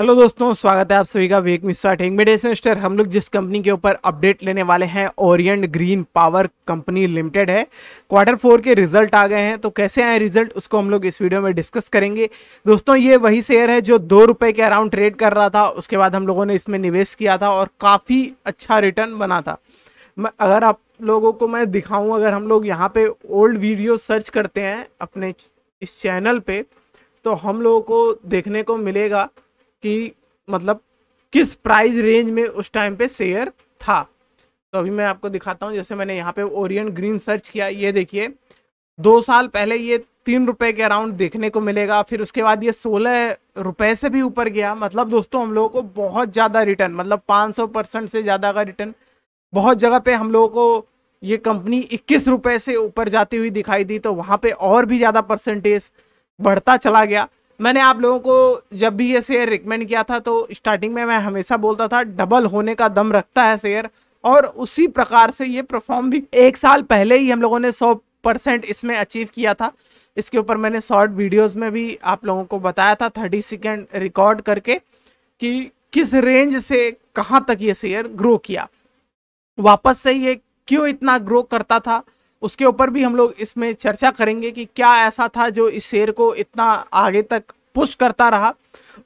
hello दोस्तों स्वागत है आप सभी का वेक मिस्टर टेंग में सेमेस्टर हम लोग जिस कंपनी के ऊपर अपडेट लेने वाले हैं Orient green power company limited है क्वार्टर फोर के रिजल्ट आ गए हैं तो कैसे आए रिजल्ट उसको हम लोग इस वीडियो में डिस्कस करेंगे दोस्तों ये वही शेयर है जो दो रुपये के अराउंड ट्रेड कर रहा था उसके बाद हम लोगों ने इसमें निवेश किया था और काफ़ी अच्छा रिटर्न बना था मैं अगर आप लोगों को मैं दिखाऊं अगर हम लोग यहाँ पे ओल्ड वीडियो सर्च करते हैं अपने इस चैनल पे तो हम लोगों को देखने को मिलेगा कि मतलब किस प्राइस रेंज में उस टाइम पे शेयर था तो अभी मैं आपको दिखाता हूँ जैसे मैंने यहाँ पे ओरियन ग्रीन सर्च किया ये देखिए दो साल पहले ये तीन रुपये के अराउंड देखने को मिलेगा फिर उसके बाद ये सोलह रुपए से भी ऊपर गया मतलब दोस्तों हम लोगों को बहुत ज़्यादा रिटर्न मतलब 500 परसेंट से ज़्यादा का रिटर्न बहुत जगह पे हम लोगों को ये कंपनी इक्कीस रुपये से ऊपर जाती हुई दिखाई दी तो वहाँ पे और भी ज़्यादा परसेंटेज बढ़ता चला गया मैंने आप लोगों को जब भी ये शेयर रिकमेंड किया था तो स्टार्टिंग में मैं हमेशा बोलता था डबल होने का दम रखता है शेयर और उसी प्रकार से ये परफॉर्म भी एक साल पहले ही हम लोगों ने सौ परसेंट इसमें अचीव किया था इसके ऊपर मैंने शॉर्ट वीडियोस में भी आप लोगों को बताया था थर्टी सेकेंड रिकॉर्ड करके कि किस रेंज से कहाँ तक ये शेयर ग्रो किया वापस से ये क्यों इतना ग्रो करता था उसके ऊपर भी हम लोग इसमें चर्चा करेंगे कि क्या ऐसा था जो इस शेयर को इतना आगे तक पुश करता रहा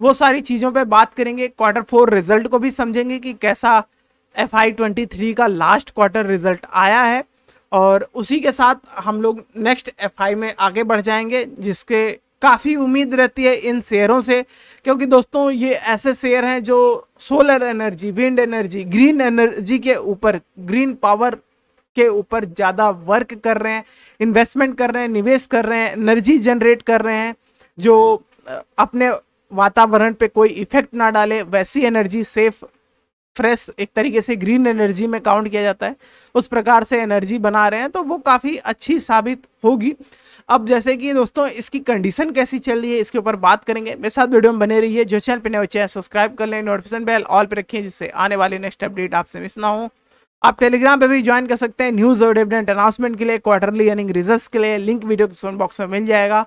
वो सारी चीज़ों पे बात करेंगे क्वार्टर फोर रिजल्ट को भी समझेंगे कि कैसा एफ आई ट्वेंटी थ्री का लास्ट क्वार्टर रिजल्ट आया है और उसी के साथ हम लोग नेक्स्ट एफ आई में आगे बढ़ जाएंगे जिसके काफ़ी उम्मीद रहती है इन शेयरों से क्योंकि दोस्तों ये ऐसे शेयर हैं जो solar energy wind energy green energy के ऊपर ग्रीन पावर के ऊपर ज़्यादा वर्क कर रहे हैं इन्वेस्टमेंट कर रहे हैं निवेश कर रहे हैं एनर्जी जनरेट कर रहे हैं जो अपने वातावरण पे कोई इफेक्ट ना डाले वैसी एनर्जी सेफ फ्रेश एक तरीके से ग्रीन एनर्जी में काउंट किया जाता है उस प्रकार से एनर्जी बना रहे हैं तो वो काफ़ी अच्छी साबित होगी अब जैसे कि दोस्तों इसकी कंडीशन कैसी चल रही है इसके ऊपर बात करेंगे मेरे साथ वीडियो में बने है जो चैनल पर नए चैनल सब्सक्राइब कर लें नोटिफिकेशन बेल ऑल पर रखें जिससे आने वाले नेक्स्ट अपडेट आपसे मिस ना हो आप टेलीग्राम पे भी ज्वाइन कर सकते हैं न्यूज़ और डिविडेंट अनाउंसमेंट के लिए क्वार्टरली अर्निंग रिजल्ट्स के लिए लिंक वीडियो के बॉक्स में मिल जाएगा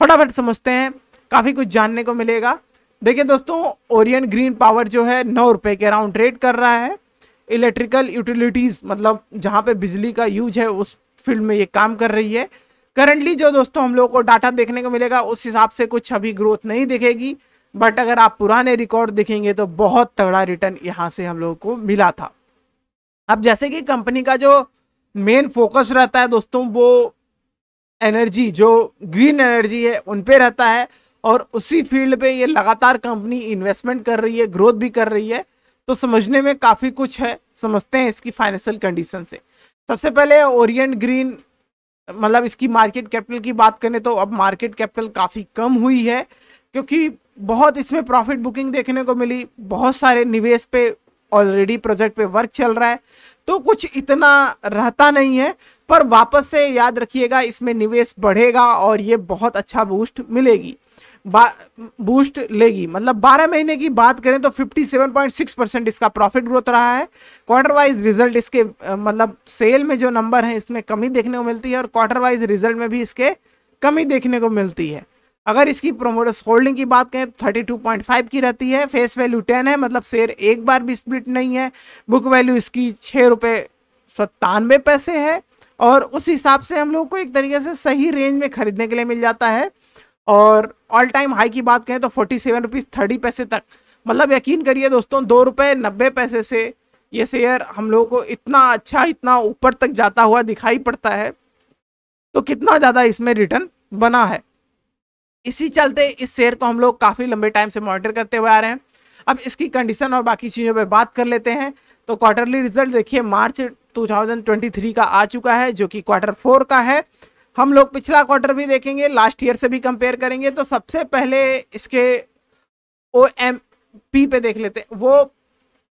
फटाफट समझते हैं काफ़ी कुछ जानने को मिलेगा देखिए दोस्तों ओरियन ग्रीन पावर जो है नौ रुपये के अराउंड ट्रेड कर रहा है इलेक्ट्रिकल यूटिलिटीज़ मतलब जहाँ पे बिजली का यूज है उस फील्ड में ये काम कर रही है करंटली जो दोस्तों हम लोग को डाटा देखने को मिलेगा उस हिसाब से कुछ अभी ग्रोथ नहीं दिखेगी बट अगर आप पुराने रिकॉर्ड देखेंगे तो बहुत तगड़ा रिटर्न यहाँ से हम लोगों को मिला था अब जैसे कि कंपनी का जो मेन फोकस रहता है दोस्तों वो एनर्जी जो ग्रीन एनर्जी है उन पे रहता है और उसी फील्ड पे ये लगातार कंपनी इन्वेस्टमेंट कर रही है ग्रोथ भी कर रही है तो समझने में काफ़ी कुछ है समझते हैं इसकी फाइनेंशियल कंडीशन से सबसे पहले ओरिएंट ग्रीन मतलब इसकी मार्केट कैपिटल की बात करें तो अब मार्केट कैपिटल काफ़ी कम हुई है क्योंकि बहुत इसमें प्रॉफिट बुकिंग देखने को मिली बहुत सारे निवेश पे ऑलरेडी प्रोजेक्ट पे वर्क चल रहा है तो कुछ इतना रहता नहीं है पर वापस से याद रखिएगा इसमें निवेश बढ़ेगा और ये बहुत अच्छा बूस्ट मिलेगी बूस्ट लेगी मतलब 12 महीने की बात करें तो 57.6 परसेंट इसका प्रॉफिट ग्रोथ रहा है क्वार्टर वाइज रिजल्ट इसके मतलब सेल में जो नंबर है इसमें कमी देखने को मिलती है और क्वार्टर वाइज रिजल्ट में भी इसके कमी देखने को मिलती है अगर इसकी प्रोमोटर्स होल्डिंग की बात करें तो 32.5 की रहती है फेस वैल्यू 10 है मतलब शेयर एक बार भी स्प्लिट नहीं है बुक वैल्यू इसकी छः रुपये सत्तानवे पैसे है और उस हिसाब से हम लोग को एक तरीके से सही रेंज में खरीदने के लिए मिल जाता है और ऑल टाइम हाई की बात करें तो फोर्टी सेवन रुपीज़ थर्टी पैसे तक मतलब यकीन करिए दोस्तों दो रुपये नब्बे पैसे से ये शेयर हम लोगों को इतना अच्छा इतना ऊपर तक जाता हुआ दिखाई पड़ता है तो कितना ज़्यादा इसमें रिटर्न बना है इसी चलते इस शेयर को हम लोग काफ़ी लंबे टाइम से मॉनिटर करते हुए आ रहे हैं अब इसकी कंडीशन और बाकी चीज़ों पर बात कर लेते हैं तो क्वार्टरली रिजल्ट देखिए मार्च 2023 का आ चुका है जो कि क्वार्टर फोर का है हम लोग पिछला क्वार्टर भी देखेंगे लास्ट ईयर से भी कंपेयर करेंगे तो सबसे पहले इसके ओ एम पी पे देख लेते हैं वो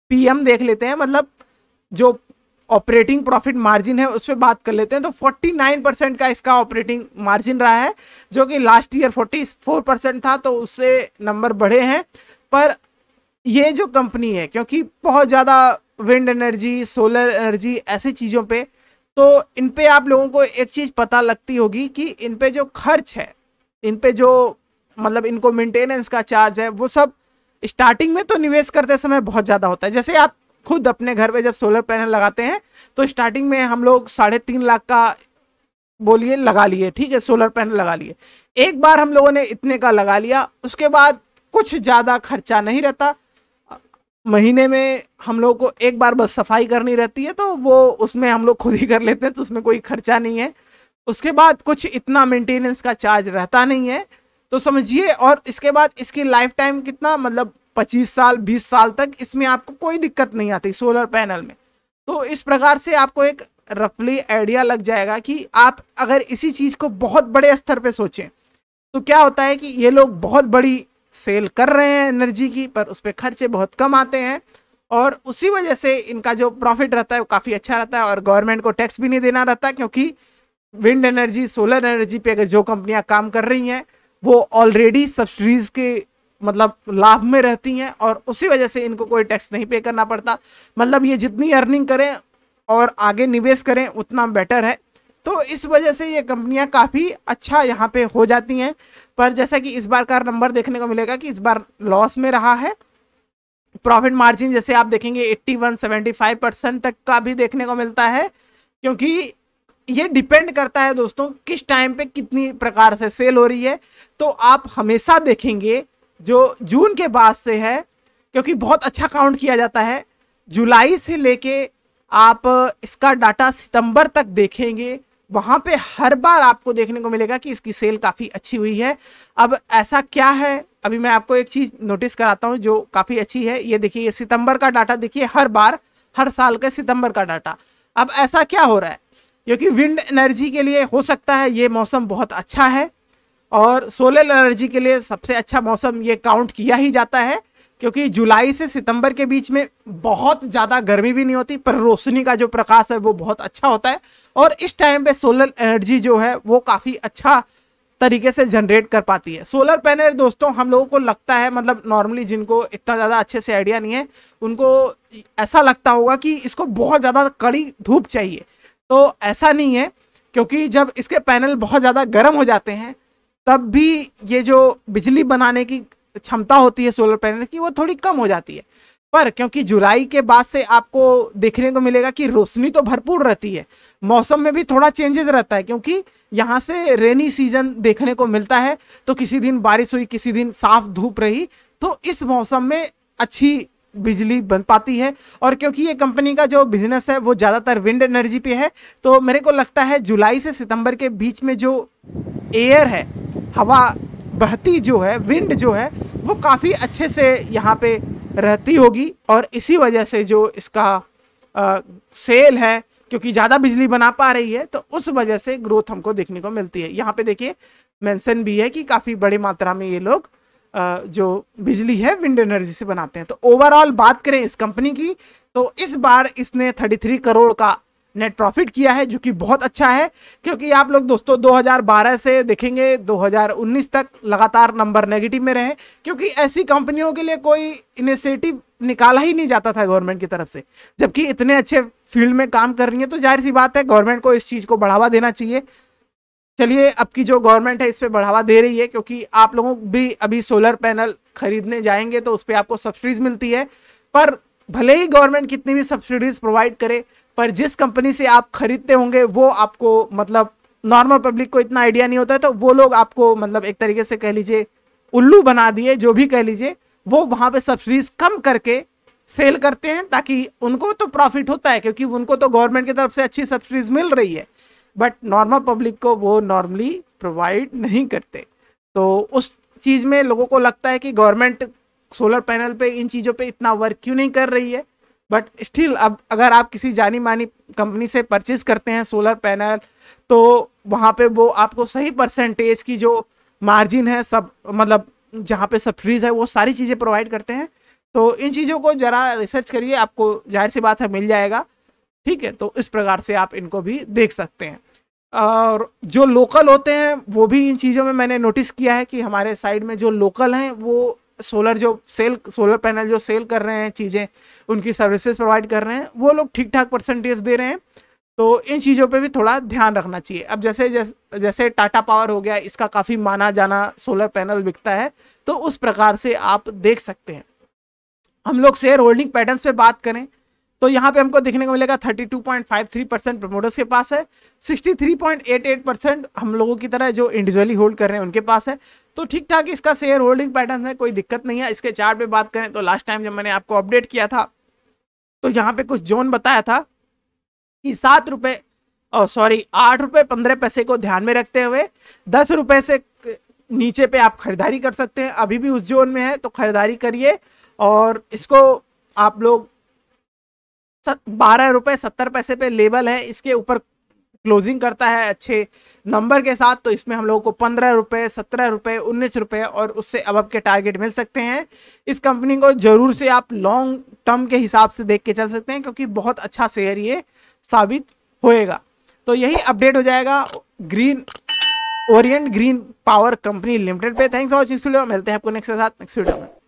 पी एम देख लेते हैं मतलब जो ऑपरेटिंग प्रॉफिट मार्जिन है उस पर बात कर लेते हैं तो 49 परसेंट का इसका ऑपरेटिंग मार्जिन रहा है जो कि लास्ट ईयर 44 परसेंट था तो उससे नंबर बढ़े हैं पर ये जो कंपनी है क्योंकि बहुत ज़्यादा विंड एनर्जी सोलर एनर्जी ऐसी चीज़ों पर तो इन पे आप लोगों को एक चीज़ पता लगती होगी कि इन पे जो खर्च है इन पे जो मतलब इनको मेंटेनेंस का चार्ज है वो सब स्टार्टिंग में तो निवेश करते समय बहुत ज़्यादा होता है जैसे आप खुद अपने घर में जब सोलर पैनल लगाते हैं तो स्टार्टिंग में हम लोग साढ़े तीन लाख का बोलिए लगा लिए ठीक है सोलर पैनल लगा लिए एक बार हम लोगों ने इतने का लगा लिया उसके बाद कुछ ज़्यादा खर्चा नहीं रहता महीने में हम लोग को एक बार बस सफाई करनी रहती है तो वो उसमें हम लोग खुद ही कर लेते हैं तो उसमें कोई खर्चा नहीं है उसके बाद कुछ इतना मेंटेनेंस का चार्ज रहता नहीं है तो समझिए और इसके बाद इसकी लाइफ टाइम कितना मतलब पच्चीस साल बीस साल तक इसमें आपको कोई दिक्कत नहीं आती सोलर पैनल में तो इस प्रकार से आपको एक रफली आइडिया लग जाएगा कि आप अगर इसी चीज़ को बहुत बड़े स्तर पर सोचें तो क्या होता है कि ये लोग बहुत बड़ी सेल कर रहे हैं एनर्जी की पर उस पर खर्चे बहुत कम आते हैं और उसी वजह से इनका जो प्रॉफिट रहता है वो काफ़ी अच्छा रहता है और गवर्नमेंट को टैक्स भी नहीं देना रहता क्योंकि विंड एनर्जी सोलर एनर्जी पे अगर जो कंपनियां काम कर रही हैं वो ऑलरेडी सब्सिडीज़ के मतलब लाभ में रहती हैं और उसी वजह से इनको कोई टैक्स नहीं पे करना पड़ता मतलब ये जितनी अर्निंग करें और आगे निवेश करें उतना बेटर है तो इस वजह से ये कंपनियां काफ़ी अच्छा यहाँ पे हो जाती हैं पर जैसा कि इस बार का नंबर देखने को मिलेगा कि इस बार लॉस में रहा है प्रॉफिट मार्जिन जैसे आप देखेंगे 81 फाइव परसेंट तक का भी देखने को मिलता है क्योंकि ये डिपेंड करता है दोस्तों किस टाइम पे कितनी प्रकार से सेल हो रही है तो आप हमेशा देखेंगे जो जून के बाद से है क्योंकि बहुत अच्छा काउंट किया जाता है जुलाई से लेके आप इसका डाटा सितंबर तक देखेंगे वहां पे हर बार आपको देखने को मिलेगा कि इसकी सेल काफ़ी अच्छी हुई है अब ऐसा क्या है अभी मैं आपको एक चीज़ नोटिस कराता हूँ जो काफ़ी अच्छी है ये देखिए ये सितंबर का डाटा देखिए हर बार हर साल का सितंबर का डाटा अब ऐसा क्या हो रहा है क्योंकि विंड एनर्जी के लिए हो सकता है ये मौसम बहुत अच्छा है और सोलर एनर्जी के लिए सबसे अच्छा मौसम ये काउंट किया ही जाता है क्योंकि जुलाई से सितंबर के बीच में बहुत ज़्यादा गर्मी भी नहीं होती पर रोशनी का जो प्रकाश है वो बहुत अच्छा होता है और इस टाइम पे सोलर एनर्जी जो है वो काफ़ी अच्छा तरीके से जनरेट कर पाती है सोलर पैनल दोस्तों हम लोगों को लगता है मतलब नॉर्मली जिनको इतना ज़्यादा अच्छे से आइडिया नहीं है उनको ऐसा लगता होगा कि इसको बहुत ज़्यादा कड़ी धूप चाहिए तो ऐसा नहीं है क्योंकि जब इसके पैनल बहुत ज़्यादा गर्म हो जाते हैं तब भी ये जो बिजली बनाने की क्षमता होती है सोलर पैनल की वो थोड़ी कम हो जाती है पर क्योंकि जुलाई के बाद से आपको देखने को मिलेगा कि रोशनी तो भरपूर रहती है मौसम में भी थोड़ा चेंजेस रहता है क्योंकि यहाँ से रेनी सीजन देखने को मिलता है तो किसी दिन बारिश हुई किसी दिन साफ धूप रही तो इस मौसम में अच्छी बिजली बन पाती है और क्योंकि ये कंपनी का जो बिजनेस है वो ज़्यादातर विंड एनर्जी पे है तो मेरे को लगता है जुलाई से सितंबर के बीच में जो एयर है हवा बहती जो है विंड जो है वो काफ़ी अच्छे से यहाँ पे रहती होगी और इसी वजह से जो इसका आ, सेल है क्योंकि ज़्यादा बिजली बना पा रही है तो उस वजह से ग्रोथ हमको देखने को मिलती है यहाँ पे देखिए मेंशन भी है कि काफ़ी बड़ी मात्रा में ये लोग आ, जो बिजली है विंड एनर्जी से बनाते हैं तो ओवरऑल बात करें इस कंपनी की तो इस बार इसने थर्टी करोड़ का नेट प्रॉफिट किया है जो कि बहुत अच्छा है क्योंकि आप लोग दोस्तों 2012 से देखेंगे 2019 तक लगातार नंबर नेगेटिव में रहे क्योंकि ऐसी कंपनियों के लिए कोई इनिशिएटिव निकाला ही नहीं जाता था गवर्नमेंट की तरफ से जबकि इतने अच्छे फील्ड में काम कर रही है तो जाहिर सी बात है गवर्नमेंट को इस चीज़ को बढ़ावा देना चाहिए चलिए अब की जो गवर्नमेंट है इस पर बढ़ावा दे रही है क्योंकि आप लोगों भी अभी सोलर पैनल खरीदने जाएंगे तो उस पर आपको सब्सिडीज मिलती है पर भले ही गवर्नमेंट कितनी भी सब्सिडीज प्रोवाइड करे पर जिस कंपनी से आप खरीदते होंगे वो आपको मतलब नॉर्मल पब्लिक को इतना आइडिया नहीं होता है तो वो लोग आपको मतलब एक तरीके से कह लीजिए उल्लू बना दिए जो भी कह लीजिए वो वहाँ पे सब्सिडीज कम करके सेल करते हैं ताकि उनको तो प्रॉफिट होता है क्योंकि उनको तो गवर्नमेंट की तरफ से अच्छी सब्सिडीज मिल रही है बट नॉर्मल पब्लिक को वो नॉर्मली प्रोवाइड नहीं करते तो उस चीज़ में लोगों को लगता है कि गवर्नमेंट सोलर पैनल पे इन चीज़ों पे इतना वर्क क्यों नहीं कर रही है बट स्टिल अब अगर आप किसी जानी मानी कंपनी से परचेज करते हैं सोलर पैनल तो वहाँ पे वो आपको सही परसेंटेज की जो मार्जिन है सब मतलब जहाँ पे फ्रीज है वो सारी चीज़ें प्रोवाइड करते हैं तो इन चीज़ों को ज़रा रिसर्च करिए आपको जाहिर सी बात है मिल जाएगा ठीक है तो इस प्रकार से आप इनको भी देख सकते हैं और जो लोकल होते हैं वो भी इन चीज़ों में मैंने नोटिस किया है कि हमारे साइड में जो लोकल हैं वो सोलर जो सेल सोलर पैनल जो सेल कर रहे हैं चीज़ें उनकी सर्विसेज प्रोवाइड कर रहे हैं वो लोग ठीक ठाक परसेंटेज दे रहे हैं तो इन चीज़ों पे भी थोड़ा ध्यान रखना चाहिए अब जैसे जैसे, जैसे टाटा पावर हो गया इसका काफ़ी माना जाना सोलर पैनल बिकता है तो उस प्रकार से आप देख सकते हैं हम लोग शेयर होल्डिंग पैटर्न्स पे बात करें तो यहाँ पे हमको देखने को मिलेगा 32.53 परसेंट प्रमोटर्स के पास है 63.88 परसेंट हम लोगों की तरह जो इंडिविजुअली होल्ड कर रहे हैं उनके पास है तो ठीक ठाक इसका शेयर होल्डिंग पैटर्न है कोई दिक्कत नहीं है इसके चार्ट पे बात करें तो लास्ट टाइम जब मैंने आपको अपडेट किया था तो यहाँ पे कुछ जोन बताया था कि सात रुपये सॉरी आठ रुपये पंद्रह पैसे को ध्यान में रखते हुए दस रुपये से नीचे पे आप खरीदारी कर सकते हैं अभी भी उस जोन में है तो खरीदारी करिए और इसको आप लोग बारह रुपये सत्तर पैसे पे लेवल है इसके ऊपर क्लोजिंग करता है अच्छे नंबर के साथ तो इसमें हम लोगों को पंद्रह रुपये सत्रह रुपये उन्नीस रुपये और उससे अब के टारगेट मिल सकते हैं इस कंपनी को जरूर से आप लॉन्ग टर्म के हिसाब से देख के चल सकते हैं क्योंकि बहुत अच्छा शेयर ये साबित होएगा तो यही अपडेट हो जाएगा green orient green power company limited पे थैंक्स फॉर वॉचिंग वीडियो मिलते हैं आपको नेक्स्ट के साथ नेक्स्ट वीडियो में